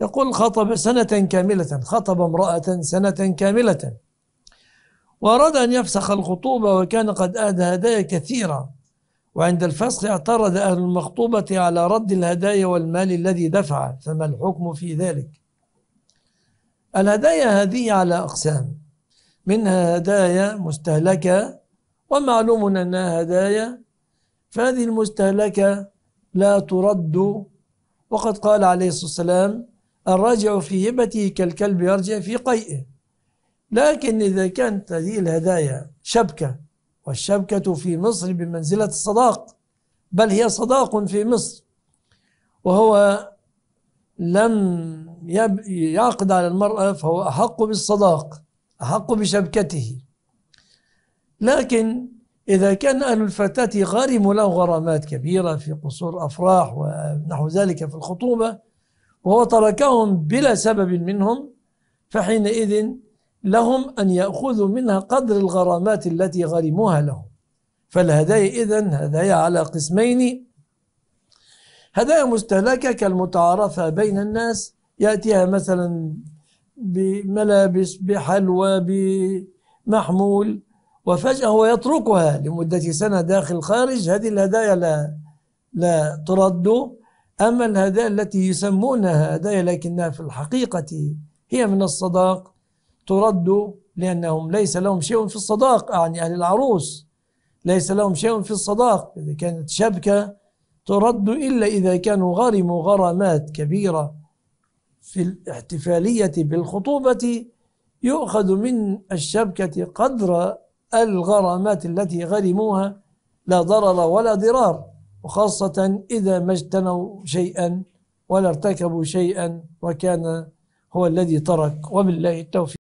يقول خطب سنة كاملة خطب امرأة سنة كاملة وأراد أن يفسخ الخطوبة وكان قد أهدى هدايا كثيرة وعند الفسخ اعترض أهل المخطوبة على رد الهدايا والمال الذي دفع فما الحكم في ذلك الهدايا هذه على أقسام منها هدايا مستهلكة ومعلوم أنها هدايا فهذه المستهلكة لا ترد وقد قال عليه الصلاة والسلام الراجع في هبته كالكلب يرجع في قيئه لكن إذا كانت هذه الهدايا شبكة والشبكة في مصر بمنزلة الصداق بل هي صداق في مصر وهو لم يعقد على المرأة فهو أحق بالصداق أحق بشبكته لكن إذا كان أهل الفتاة غرموا له غرامات كبيرة في قصور أفراح ونحو ذلك في الخطوبة وهو تركهم بلا سبب منهم فحينئذ لهم أن يأخذوا منها قدر الغرامات التي غرموها لهم فالهدايا إذن هدايا على قسمين هدايا مستهلكة كالمتعارفة بين الناس يأتيها مثلا بملابس بحلوى بمحمول وفجأة هو يتركها لمدة سنة داخل خارج هذه الهدايا لا لا ترد أما الهدايا التي يسمونها هدايا لكنها في الحقيقة هي من الصداق ترد لأنهم ليس لهم شيء في الصداق يعني أهل العروس ليس لهم شيء في الصداق إذا كانت شبكة ترد إلا إذا كانوا غرموا غرامات كبيرة في الاحتفالية بالخطوبة يؤخذ من الشبكة قدر الغرامات التي غرموها لا ضرر ولا ضرار وخاصة إذا ما اجتنوا شيئا ولا ارتكبوا شيئا وكان هو الذي ترك وبالله التوفيق